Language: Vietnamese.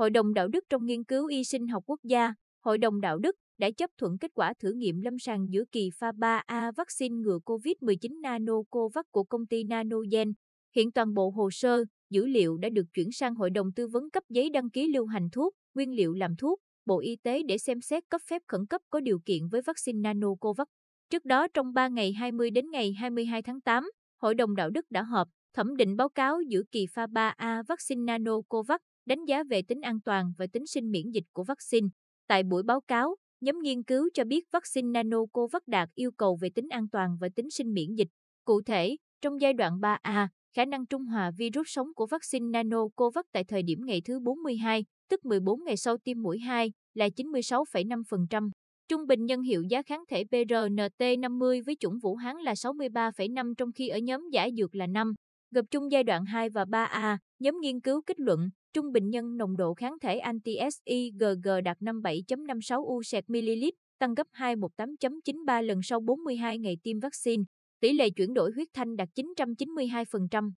Hội đồng đạo đức trong nghiên cứu y sinh học quốc gia, Hội đồng đạo đức đã chấp thuận kết quả thử nghiệm lâm sàng giữa kỳ pha 3A vaccine ngừa COVID-19 Nanocovax của công ty Nanogen. Hiện toàn bộ hồ sơ, dữ liệu đã được chuyển sang Hội đồng tư vấn cấp giấy đăng ký lưu hành thuốc, nguyên liệu làm thuốc, Bộ Y tế để xem xét cấp phép khẩn cấp có điều kiện với vaccine Nanocovax. Trước đó trong 3 ngày 20 đến ngày 22 tháng 8, Hội đồng Đạo đức đã họp, thẩm định báo cáo giữa kỳ pha 3A vaccine Nanocovax đánh giá về tính an toàn và tính sinh miễn dịch của vaccine. Tại buổi báo cáo, nhóm nghiên cứu cho biết vaccine nanocovax đạt yêu cầu về tính an toàn và tính sinh miễn dịch. Cụ thể, trong giai đoạn 3A, khả năng trung hòa virus sống của vaccine nanocovax tại thời điểm ngày thứ 42, tức 14 ngày sau tiêm mũi 2, là 96,5%. Trung bình nhân hiệu giá kháng thể PRNT50 với chủng Vũ Hán là 63,5 trong khi ở nhóm giả dược là 5. Gộp chung giai đoạn 2 và 3A, nhóm nghiên cứu kết luận, trung bình nhân nồng độ kháng thể anti-SIgG đạt 57.56 u ml, tăng gấp 218.93 lần sau 42 ngày tiêm vaccine. Tỷ lệ chuyển đổi huyết thanh đạt 992%.